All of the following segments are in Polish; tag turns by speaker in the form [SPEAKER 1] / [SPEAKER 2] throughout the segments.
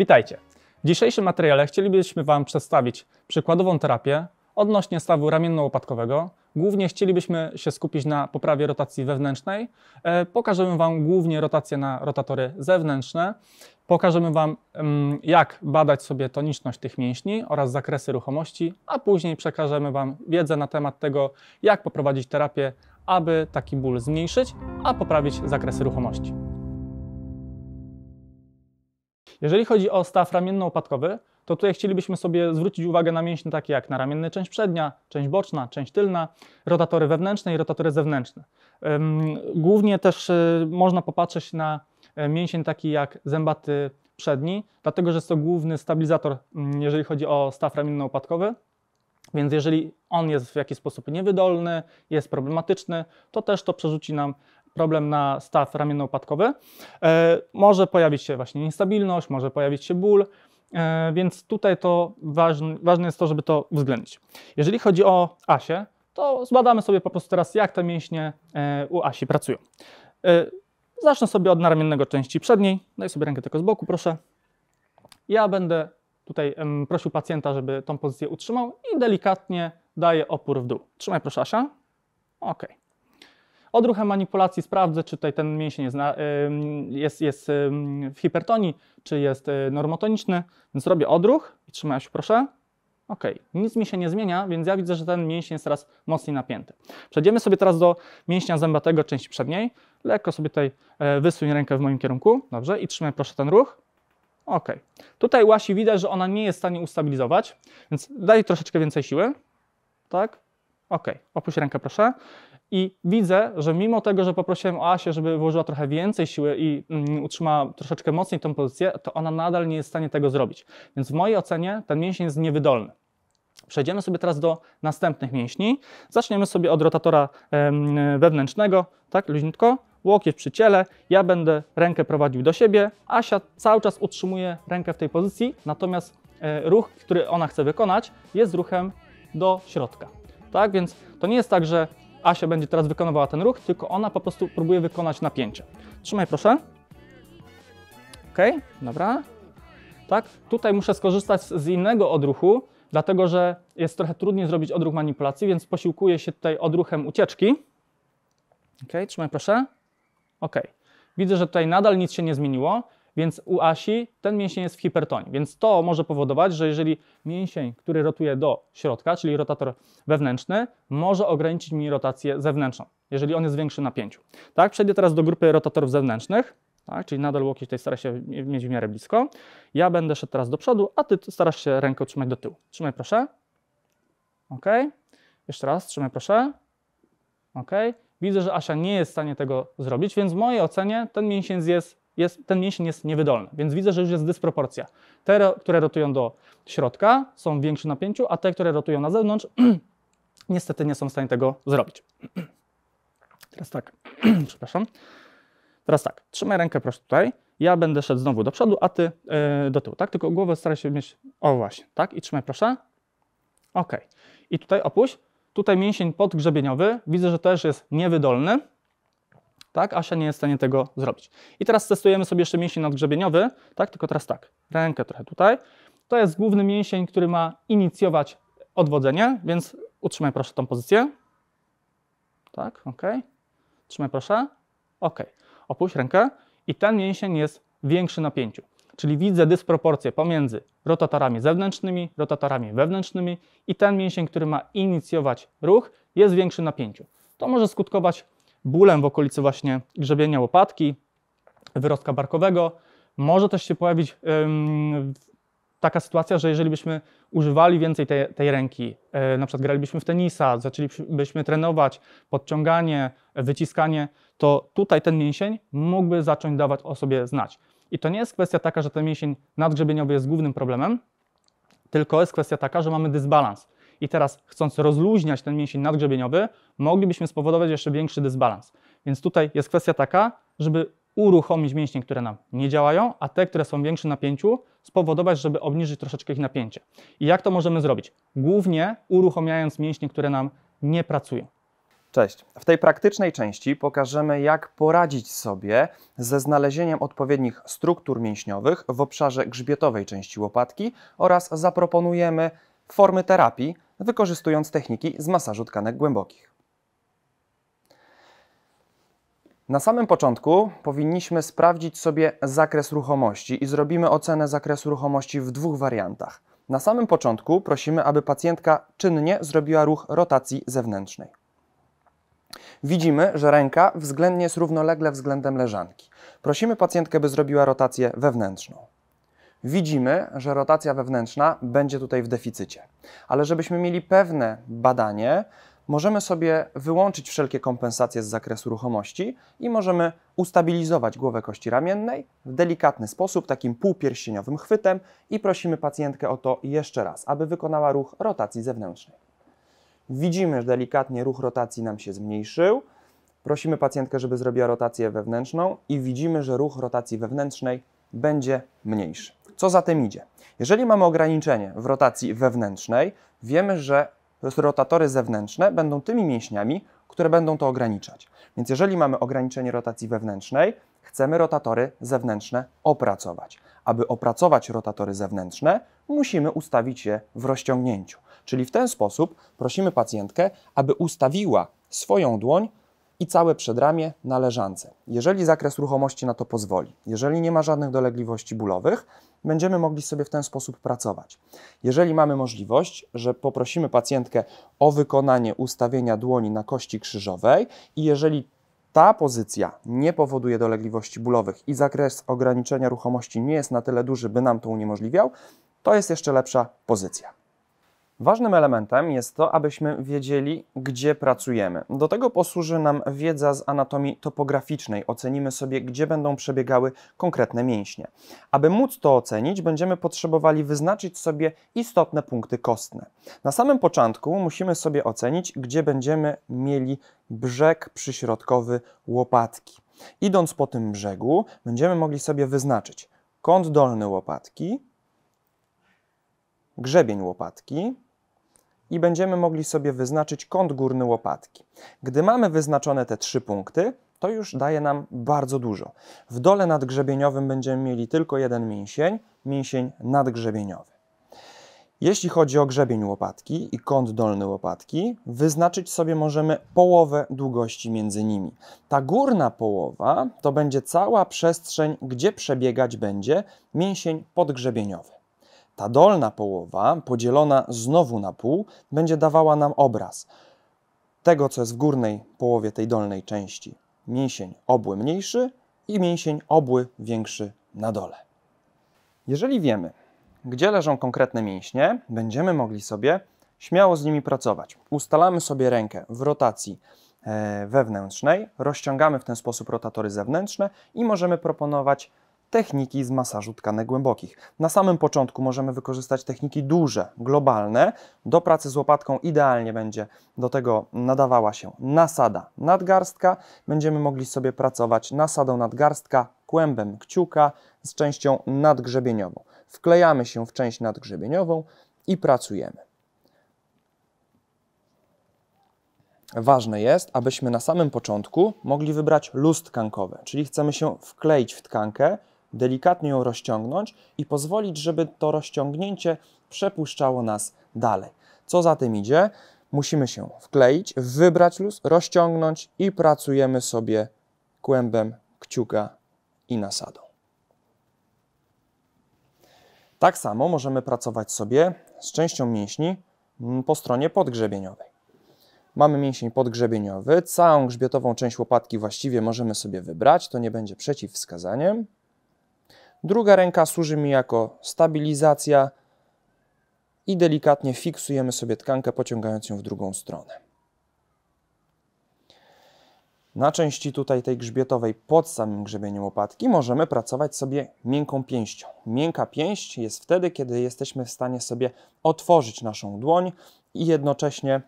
[SPEAKER 1] Witajcie! W dzisiejszym materiale chcielibyśmy Wam przedstawić przykładową terapię odnośnie stawu ramienno-łopatkowego. Głównie chcielibyśmy się skupić na poprawie rotacji wewnętrznej. E, pokażemy Wam głównie rotację na rotatory zewnętrzne. Pokażemy Wam, mm, jak badać sobie toniczność tych mięśni oraz zakresy ruchomości, a później przekażemy Wam wiedzę na temat tego, jak poprowadzić terapię, aby taki ból zmniejszyć, a poprawić zakresy ruchomości. Jeżeli chodzi o staw ramienno-opadkowy, to tutaj chcielibyśmy sobie zwrócić uwagę na mięśnie takie jak naramienny część przednia, część boczna, część tylna, rotatory wewnętrzne i rotatory zewnętrzne. Głównie też e, można popatrzeć na e, mięsień taki jak zębaty przedni, dlatego że jest to główny stabilizator, mm, jeżeli chodzi o staw ramienno-opadkowy. Więc jeżeli on jest w jakiś sposób niewydolny, jest problematyczny, to też to przerzuci nam problem na staw ramienno-upadkowy, e, może pojawić się właśnie niestabilność, może pojawić się ból, e, więc tutaj to ważne, ważne jest to, żeby to uwzględnić. Jeżeli chodzi o Asię, to zbadamy sobie po prostu teraz, jak te mięśnie e, u Asi pracują. Zacznę sobie od naramiennego części przedniej. Daj sobie rękę tylko z boku, proszę. Ja będę tutaj prosił pacjenta, żeby tą pozycję utrzymał i delikatnie daję opór w dół. Trzymaj proszę Asia. Okej. Okay. Odruchem manipulacji sprawdzę, czy tutaj ten mięsień jest, jest, jest w hipertonii, czy jest y, normotoniczny, więc robię odruch i trzymaj się proszę. Ok, nic mi się nie zmienia, więc ja widzę, że ten mięsień jest teraz mocniej napięty. Przejdziemy sobie teraz do mięśnia zębatego części przedniej. Lekko sobie tutaj e, wysuń rękę w moim kierunku, dobrze, i trzymaj proszę ten ruch. Ok, tutaj łasi widać, że ona nie jest w stanie ustabilizować, więc daj troszeczkę więcej siły, tak, Ok, opuść rękę proszę i widzę, że mimo tego, że poprosiłem o Asię, żeby włożyła trochę więcej siły i mm, utrzymała troszeczkę mocniej tą pozycję, to ona nadal nie jest w stanie tego zrobić. Więc w mojej ocenie ten mięsień jest niewydolny. Przejdziemy sobie teraz do następnych mięśni. Zaczniemy sobie od rotatora wewnętrznego, tak, luźniutko, łokieć przy ciele, ja będę rękę prowadził do siebie, Asia cały czas utrzymuje rękę w tej pozycji, natomiast e, ruch, który ona chce wykonać, jest ruchem do środka. Tak, więc to nie jest tak, że Asia będzie teraz wykonywała ten ruch, tylko ona po prostu próbuje wykonać napięcie. Trzymaj proszę. Ok, dobra. Tak, tutaj muszę skorzystać z innego odruchu, dlatego że jest trochę trudniej zrobić odruch manipulacji, więc posiłkuję się tutaj odruchem ucieczki. Ok, trzymaj proszę. Ok, widzę, że tutaj nadal nic się nie zmieniło. Więc u Asi ten mięsień jest w hipertonii, więc to może powodować, że jeżeli mięsień, który rotuje do środka, czyli rotator wewnętrzny, może ograniczyć mi rotację zewnętrzną, jeżeli on jest większy napięciu. Tak, przejdę teraz do grupy rotatorów zewnętrznych, tak, czyli nadal łokieć tutaj stara się mieć w miarę blisko. Ja będę szedł teraz do przodu, a ty starasz się rękę trzymać do tyłu. Trzymaj proszę. Ok. Jeszcze raz, trzymaj proszę. Ok. Widzę, że Asia nie jest w stanie tego zrobić, więc w mojej ocenie ten mięsień jest jest, ten mięsień jest niewydolny, więc widzę, że już jest dysproporcja. Te, które rotują do środka, są w większym napięciu, a te, które rotują na zewnątrz, niestety nie są w stanie tego zrobić. Teraz tak, przepraszam. Teraz tak, trzymaj rękę proszę tutaj, ja będę szedł znowu do przodu, a ty yy, do tyłu, tak? Tylko głowę staraj się mieć, o właśnie, tak? I trzymaj proszę. Ok. I tutaj opuść. Tutaj mięsień podgrzebieniowy, widzę, że też jest niewydolny, tak? Asia nie jest w stanie tego zrobić. I teraz testujemy sobie jeszcze mięsień nadgrzebieniowy, tak? Tylko teraz tak, rękę trochę tutaj. To jest główny mięsień, który ma inicjować odwodzenie, więc utrzymaj proszę tą pozycję. Tak, ok. Trzymaj proszę. Ok. Opuść rękę i ten mięsień jest większy napięciu. Czyli widzę dysproporcję pomiędzy rotatorami zewnętrznymi, rotatorami wewnętrznymi i ten mięsień, który ma inicjować ruch, jest większy napięciu. To może skutkować bólem w okolicy właśnie grzebienia łopatki, wyrostka barkowego. Może też się pojawić taka sytuacja, że jeżeli byśmy używali więcej tej, tej ręki, e, na przykład gralibyśmy w tenisa, zaczęlibyśmy trenować podciąganie, wyciskanie, to tutaj ten mięsień mógłby zacząć dawać o sobie znać. I to nie jest kwestia taka, że ten mięsień nadgrzebieniowy jest głównym problemem, tylko jest kwestia taka, że mamy dysbalans i teraz chcąc rozluźniać ten mięsień nadgrzebieniowy, moglibyśmy spowodować jeszcze większy dysbalans. Więc tutaj jest kwestia taka, żeby uruchomić mięśnie, które nam nie działają, a te, które są w większym napięciu, spowodować, żeby obniżyć troszeczkę ich napięcie. I jak to możemy zrobić? Głównie uruchamiając mięśnie, które nam nie pracują.
[SPEAKER 2] Cześć. W tej praktycznej części pokażemy, jak poradzić sobie ze znalezieniem odpowiednich struktur mięśniowych w obszarze grzbietowej części łopatki oraz zaproponujemy formy terapii, wykorzystując techniki z masażu tkanek głębokich. Na samym początku powinniśmy sprawdzić sobie zakres ruchomości i zrobimy ocenę zakresu ruchomości w dwóch wariantach. Na samym początku prosimy, aby pacjentka czynnie zrobiła ruch rotacji zewnętrznej. Widzimy, że ręka względnie jest równolegle względem leżanki. Prosimy pacjentkę, by zrobiła rotację wewnętrzną widzimy, że rotacja wewnętrzna będzie tutaj w deficycie. Ale żebyśmy mieli pewne badanie, możemy sobie wyłączyć wszelkie kompensacje z zakresu ruchomości i możemy ustabilizować głowę kości ramiennej w delikatny sposób, takim półpierścieniowym chwytem i prosimy pacjentkę o to jeszcze raz, aby wykonała ruch rotacji zewnętrznej. Widzimy, że delikatnie ruch rotacji nam się zmniejszył. Prosimy pacjentkę, żeby zrobiła rotację wewnętrzną i widzimy, że ruch rotacji wewnętrznej będzie mniejszy. Co za tym idzie? Jeżeli mamy ograniczenie w rotacji wewnętrznej, wiemy, że rotatory zewnętrzne będą tymi mięśniami, które będą to ograniczać. Więc jeżeli mamy ograniczenie rotacji wewnętrznej, chcemy rotatory zewnętrzne opracować. Aby opracować rotatory zewnętrzne, musimy ustawić je w rozciągnięciu. Czyli w ten sposób prosimy pacjentkę, aby ustawiła swoją dłoń i całe przedramię na leżance. Jeżeli zakres ruchomości na to pozwoli, jeżeli nie ma żadnych dolegliwości bólowych, będziemy mogli sobie w ten sposób pracować. Jeżeli mamy możliwość, że poprosimy pacjentkę o wykonanie ustawienia dłoni na kości krzyżowej i jeżeli ta pozycja nie powoduje dolegliwości bólowych i zakres ograniczenia ruchomości nie jest na tyle duży, by nam to uniemożliwiał, to jest jeszcze lepsza pozycja. Ważnym elementem jest to, abyśmy wiedzieli, gdzie pracujemy. Do tego posłuży nam wiedza z anatomii topograficznej. Ocenimy sobie, gdzie będą przebiegały konkretne mięśnie. Aby móc to ocenić, będziemy potrzebowali wyznaczyć sobie istotne punkty kostne. Na samym początku musimy sobie ocenić, gdzie będziemy mieli brzeg przyśrodkowy łopatki. Idąc po tym brzegu, będziemy mogli sobie wyznaczyć kąt dolny łopatki, grzebień łopatki, i będziemy mogli sobie wyznaczyć kąt górny łopatki. Gdy mamy wyznaczone te trzy punkty, to już daje nam bardzo dużo. W dole nadgrzebieniowym będziemy mieli tylko jeden mięsień, mięsień nadgrzebieniowy. Jeśli chodzi o grzebień łopatki i kąt dolny łopatki, wyznaczyć sobie możemy połowę długości między nimi. Ta górna połowa to będzie cała przestrzeń, gdzie przebiegać będzie mięsień podgrzebieniowy. Ta dolna połowa, podzielona znowu na pół, będzie dawała nam obraz tego, co jest w górnej połowie tej dolnej części. Mięsień obły mniejszy i mięsień obły większy na dole. Jeżeli wiemy, gdzie leżą konkretne mięśnie, będziemy mogli sobie śmiało z nimi pracować. Ustalamy sobie rękę w rotacji e, wewnętrznej, rozciągamy w ten sposób rotatory zewnętrzne i możemy proponować techniki z masażu tkanek głębokich. Na samym początku możemy wykorzystać techniki duże, globalne. Do pracy z łopatką idealnie będzie do tego nadawała się nasada nadgarstka. Będziemy mogli sobie pracować nasadą nadgarstka, kłębem kciuka z częścią nadgrzebieniową. Wklejamy się w część nadgrzebieniową i pracujemy. Ważne jest, abyśmy na samym początku mogli wybrać luz tkankowy, czyli chcemy się wkleić w tkankę, delikatnie ją rozciągnąć i pozwolić, żeby to rozciągnięcie przepuszczało nas dalej. Co za tym idzie? Musimy się wkleić, wybrać luz, rozciągnąć i pracujemy sobie kłębem kciuka i nasadą. Tak samo możemy pracować sobie z częścią mięśni po stronie podgrzebieniowej. Mamy mięsień podgrzebieniowy, całą grzbietową część łopatki właściwie możemy sobie wybrać, to nie będzie przeciwwskazaniem. Druga ręka służy mi jako stabilizacja i delikatnie fiksujemy sobie tkankę, pociągając ją w drugą stronę. Na części tutaj tej grzbietowej pod samym grzebieniem łopatki możemy pracować sobie miękką pięścią. Miękka pięść jest wtedy, kiedy jesteśmy w stanie sobie otworzyć naszą dłoń i jednocześnie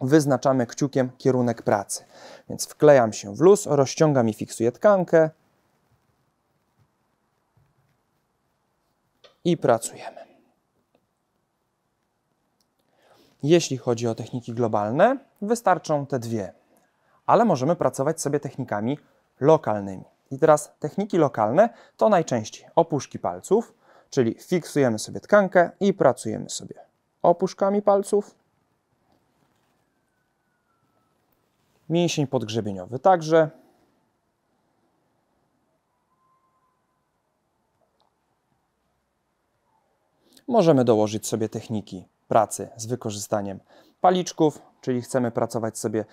[SPEAKER 2] wyznaczamy kciukiem kierunek pracy. Więc wklejam się w luz, rozciągam i fiksuję tkankę, i pracujemy. Jeśli chodzi o techniki globalne, wystarczą te dwie, ale możemy pracować sobie technikami lokalnymi. I teraz techniki lokalne to najczęściej opuszki palców, czyli fiksujemy sobie tkankę i pracujemy sobie opuszkami palców. Mięsień podgrzebieniowy także, możemy dołożyć sobie techniki pracy z wykorzystaniem paliczków, czyli chcemy pracować sobie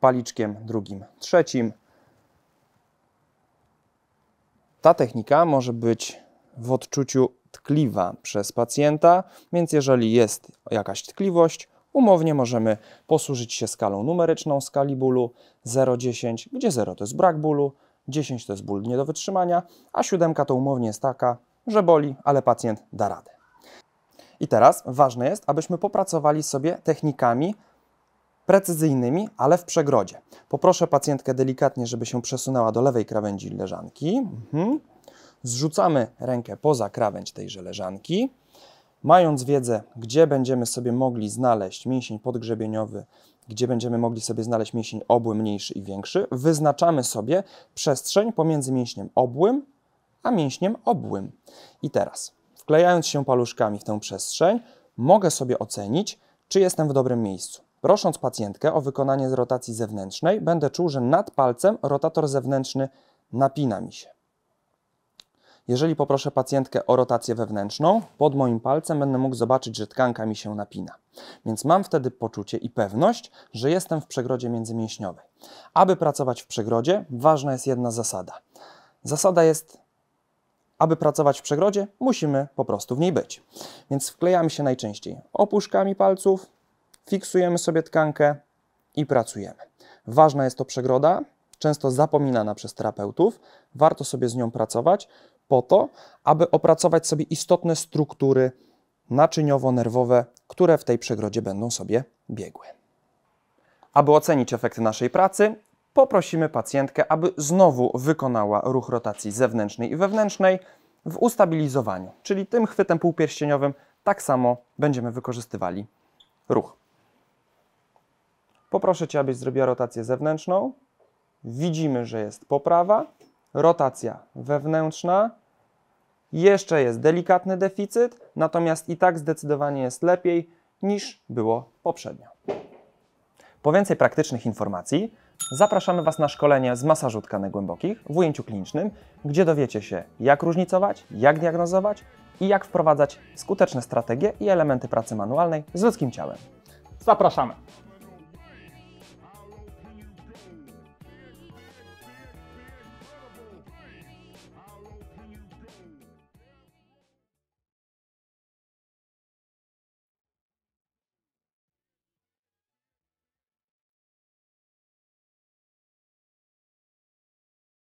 [SPEAKER 2] paliczkiem drugim, trzecim. Ta technika może być w odczuciu tkliwa przez pacjenta, więc jeżeli jest jakaś tkliwość, umownie możemy posłużyć się skalą numeryczną skali bólu 0,10, gdzie 0 to jest brak bólu, 10 to jest ból nie do wytrzymania, a siódemka to umownie jest taka, że boli, ale pacjent da radę. I teraz ważne jest, abyśmy popracowali sobie technikami precyzyjnymi, ale w przegrodzie. Poproszę pacjentkę delikatnie, żeby się przesunęła do lewej krawędzi leżanki. Mhm. Zrzucamy rękę poza krawędź tejże leżanki. Mając wiedzę, gdzie będziemy sobie mogli znaleźć mięsień podgrzebieniowy, gdzie będziemy mogli sobie znaleźć mięsień obły mniejszy i większy, wyznaczamy sobie przestrzeń pomiędzy mięśniem obłym a mięśniem obłym. I teraz wklejając się paluszkami w tę przestrzeń, mogę sobie ocenić, czy jestem w dobrym miejscu. Prosząc pacjentkę o wykonanie z rotacji zewnętrznej, będę czuł, że nad palcem rotator zewnętrzny napina mi się. Jeżeli poproszę pacjentkę o rotację wewnętrzną, pod moim palcem będę mógł zobaczyć, że tkanka mi się napina. Więc mam wtedy poczucie i pewność, że jestem w przegrodzie międzymięśniowej. Aby pracować w przegrodzie, ważna jest jedna zasada. Zasada jest aby pracować w przegrodzie, musimy po prostu w niej być. Więc wklejamy się najczęściej opuszkami palców, fiksujemy sobie tkankę i pracujemy. Ważna jest to przegroda, często zapominana przez terapeutów. Warto sobie z nią pracować po to, aby opracować sobie istotne struktury naczyniowo-nerwowe, które w tej przegrodzie będą sobie biegły. Aby ocenić efekty naszej pracy, poprosimy pacjentkę, aby znowu wykonała ruch rotacji zewnętrznej i wewnętrznej w ustabilizowaniu, czyli tym chwytem półpierścieniowym tak samo będziemy wykorzystywali ruch. Poproszę Cię, abyś zrobiła rotację zewnętrzną. Widzimy, że jest poprawa, rotacja wewnętrzna, jeszcze jest delikatny deficyt, natomiast i tak zdecydowanie jest lepiej niż było poprzednio. Po więcej praktycznych informacji Zapraszamy Was na szkolenie z masażu tkanek głębokich w ujęciu klinicznym, gdzie dowiecie się, jak różnicować, jak diagnozować i jak wprowadzać skuteczne strategie i elementy pracy manualnej z ludzkim ciałem.
[SPEAKER 1] Zapraszamy!